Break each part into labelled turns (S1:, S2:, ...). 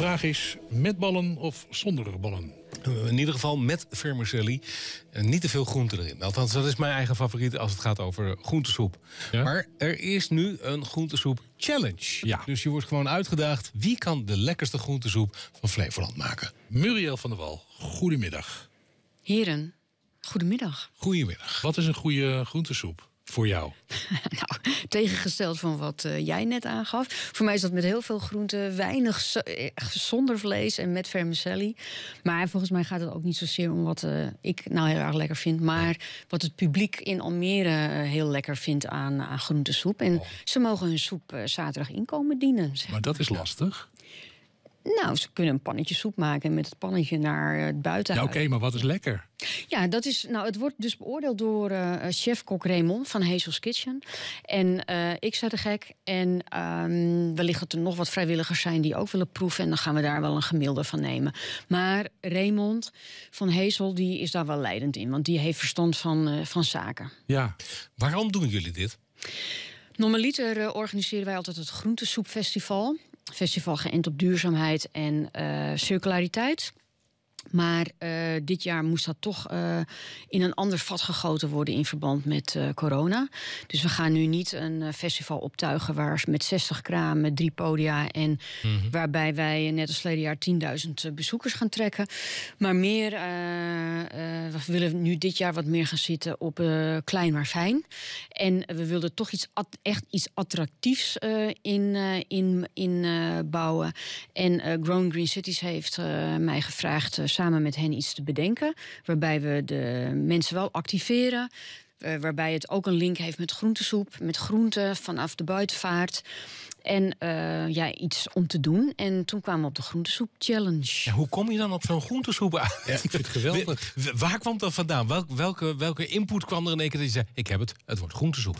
S1: vraag is, met ballen of zonder ballen? In ieder geval met en eh, Niet te veel groente erin. Althans, dat is mijn eigen favoriet als het gaat over groentesoep. Maar er is nu een groentesoep challenge. Dus je wordt gewoon uitgedaagd. Wie kan de lekkerste groentesoep van Flevoland maken? Muriel van der Wal, goedemiddag.
S2: Heren, goedemiddag.
S1: Goedemiddag. Wat is een goede groentesoep? voor jou?
S2: nou, tegengesteld van wat eh, jij net aangaf. Voor mij is dat met heel veel groenten, weinig eh, zonder vlees en met vermicelli. Maar volgens mij gaat het ook niet zozeer om wat eh, ik nou heel erg lekker vind, maar wat het publiek in Almere heel lekker vindt aan, aan groentesoep. En oh. ze mogen hun soep zaterdag inkomen dienen. Zeg
S1: maar dat is lastig.
S2: Nou, ze kunnen een pannetje soep maken en met het pannetje naar het buiten. Ja, Oké,
S1: maar wat is lekker?
S2: Ja, dat is, nou, het wordt dus beoordeeld door eh, chef-kok Raymond van Hazel's Kitchen. En eh, ik zei de gek. En ehm, wellicht dat er nog wat vrijwilligers zijn die ook willen proeven. En dan gaan we daar wel een gemiddelde van nemen. Maar Raymond van Hazel die is daar wel leidend in. Want die heeft verstand van, eh, van zaken.
S1: Ja, waarom
S2: doen jullie dit? Normaliter organiseren wij altijd het Groentesoepfestival festival geënt op duurzaamheid en eh, circulariteit. Maar eh, dit jaar moest dat toch eh, in een ander vat gegoten worden in verband met eh, corona. Dus we gaan nu niet een festival optuigen waar met 60 kramen, drie podia en mhm. waarbij wij net als vorig jaar 10.000 bezoekers gaan trekken. Maar meer, we willen nu dit jaar wat meer gaan zitten op klein maar fijn. En we wilden toch iets echt iets attractiefs in, in, in bouwen. En Grown Green Cities heeft mij gevraagd samen met hen iets te bedenken. Waarbij we de mensen wel activeren. Eh, waarbij het ook een link heeft met groentesoep, met groenten vanaf de buitenvaart. En eh, ja, iets om te doen. En toen kwamen we op de groentesoep challenge. Ja, hoe kom je dan op zo'n groentesoep uit?
S1: Ja, ik vind het geweldig. Waar kwam dat vandaan? Welke, welke, welke input kwam er in één keer dat je zei... ik heb het, het wordt
S2: groentesoep?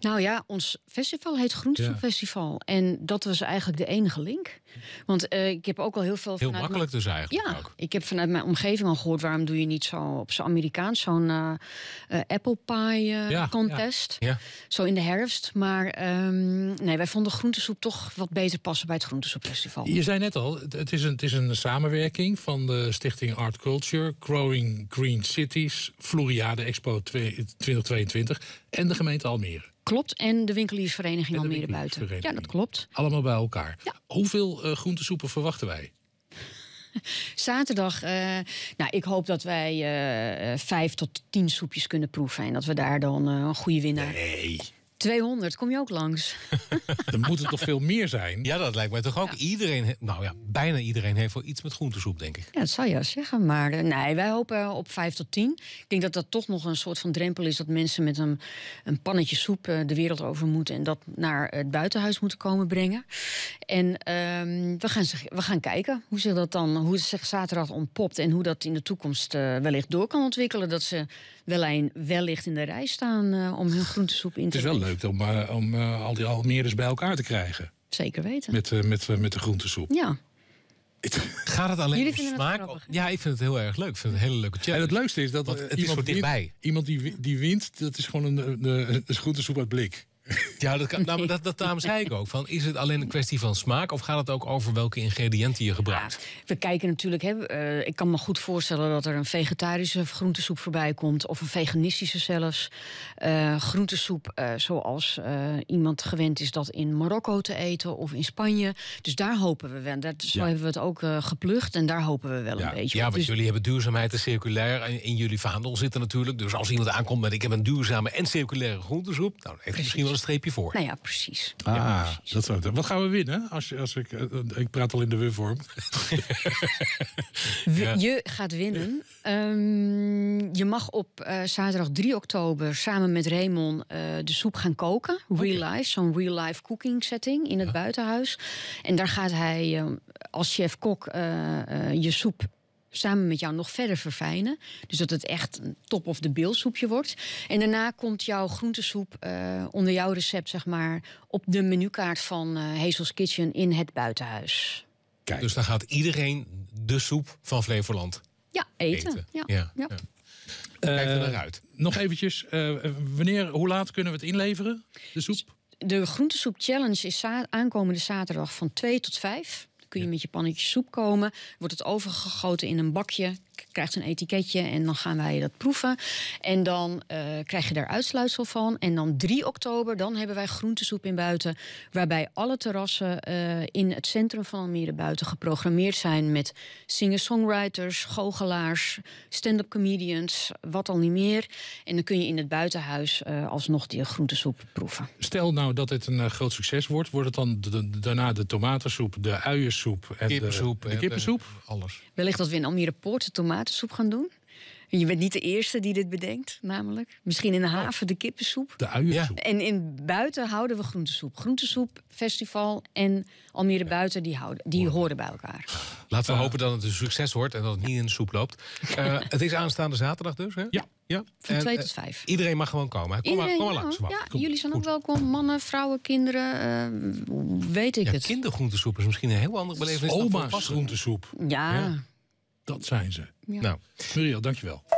S2: Nou ja, ons festival heet Groentesoepfestival. Ja. En dat was eigenlijk de enige link. Want eh, ik heb ook al heel veel... Heel makkelijk mijn... dus eigenlijk Ja, ik heb vanuit mijn omgeving al gehoord... waarom doe je niet zo op zo'n Amerikaans zo'n uh, pie. Eh, contest ja, Zo in de herfst. Maar ehm, nee, wij vonden groentesoep toch wat beter passen bij het Groentesoepfestival. Je
S1: zei net al, het is, een, het is een samenwerking van de Stichting Art Culture, Growing Green Cities, Floriade Expo 2022 en de gemeente Almere.
S2: Klopt, en de winkeliersvereniging Almere buiten. Ja, dat klopt.
S1: Allemaal bij elkaar. Hoeveel uh, groentesoepen verwachten wij?
S2: Zaterdag, eh, nou, ik hoop dat wij eh, eh, vijf tot tien soepjes kunnen proeven. En dat we daar dan een goede winnaar... Nee. 200, kom je ook langs?
S1: Er moet toch veel meer zijn? Ja, dat lijkt mij toch ook. Iedereen, nou ja, bijna iedereen heeft wel iets met groentesoep, denk ik.
S2: Ja, dat zou je zeggen. Maar eh, nee, wij hopen op 5 tot 10. Ik denk dat dat toch nog een soort van drempel is... dat mensen met een, een pannetje soep eh, de wereld over moeten... en dat naar het buitenhuis moeten komen brengen. En ehm, we, gaan, we gaan kijken hoe, ze dat dan, hoe het zich zaterdag ontpopt... en hoe dat in de toekomst eh, wellicht door kan ontwikkelen. Dat ze wellicht in de rij staan om hun groentesoep in te brengen
S1: om, eh, eh, al die Almeres bij elkaar te krijgen.
S2: Zeker weten.
S1: Met, eh, met, met de groentesoep.
S2: Ja. Gaat het alleen om smaak?
S1: ja, ik vind het heel erg leuk. Ik vind het een hele leuke challenge. En het leukste is dat iemand, is iemand die, die wint, dat is gewoon een, een, een groentesoep uit blik. Ja, dat, nou, dat, dat daarom zei ik ook. Van, is het alleen een kwestie van smaak of gaat het ook over welke ingrediënten je gebruikt?
S2: we kijken natuurlijk. Hè, eh, ik kan me goed voorstellen dat er een vegetarische groentesoep voorbij komt. Of een veganistische zelfs. Uh, groentesoep eh, zoals iemand gewend is dat in Marokko te eten of in Spanje. Dus daar hopen we wel. Dat, zo hebben we het ook geplucht en daar hopen we wel een beetje Ja, want dus
S1: jullie hebben duurzaamheid en circulair in, jullie vaandel zitten natuurlijk. Dus als iemand aankomt met ik heb een duurzame en circulaire groentesoep. Nou, heeft misschien wel streepje voor. Nou
S2: ja, precies. Ah, ja, precies.
S1: Dat zou, wat gaan we winnen? Als, als ik, eh, eh, ik praat al in de we-vorm.
S2: Je gaat winnen. Ehm, je mag op eh, zaterdag 3 oktober samen met Raymond de soep gaan koken. Real life, zo'n real life cooking setting in het buitenhuis. En daar gaat hij als chef-kok je soep samen met jou nog verder verfijnen. Dus dat het echt een top of de bill soepje wordt. En daarna komt jouw groentesoep eh, onder jouw recept, zeg maar, op de menukaart van uh, eh, Hazel's Kitchen in het buitenhuis.
S1: Kijk. Dus dan gaat iedereen de soep van Flevoland
S2: ja, eten. Ja. Ja. Kijk
S1: er eh, naar uit. nog eventjes, wanneer, hoe laat kunnen we
S2: het inleveren, de soep? De groentesoep challenge is aankomende zaterdag van 2 tot 5 kun je met je pannetje soep komen. Wordt het overgegoten in een bakje, krijgt een etiketje en dan gaan wij dat proeven. En dan eh, krijg je daar uitsluitsel van. En dan 3 oktober, dan hebben wij groentesoep in buiten. Waarbij alle terrassen eh, in het centrum van Almere buiten geprogrammeerd zijn met singer-songwriters, goochelaars, stand-up comedians, wat al niet meer. En dan kun je in het buitenhuis eh, alsnog die groentesoep proeven.
S1: Stel nou dat dit een groot succes wordt, wordt het dan de, daarna de tomatensoep, de uiensoep en kippensoep, de, de, kippensoep? alles.
S2: Wellicht dat we in Almere poorten. tomaten tomatensoep gaan doen. Je bent niet de eerste die dit bedenkt, namelijk. Misschien in de haven de kippensoep. De uiensoep. En in buiten houden we groentesoep. Groentesoep, festival en Almere Buiten, die, houden, die horen bij elkaar.
S1: Laten we eh. hopen dat het een succes wordt en dat het niet in de soep loopt. Eh, het is aanstaande zaterdag dus, hè? Ja. ja. Van twee eh, tot vijf. Iedereen mag gewoon komen. Kom, maar, kom maar langs. Ja,
S2: jullie zijn ook welkom. Mannen, vrouwen, kinderen. Uh, weet ik ja, het. Kindergroentesoep is
S1: misschien een heel ander beleving. Oma's groentesoep. ja dat zijn ze. Nou, Muriel, dankjewel.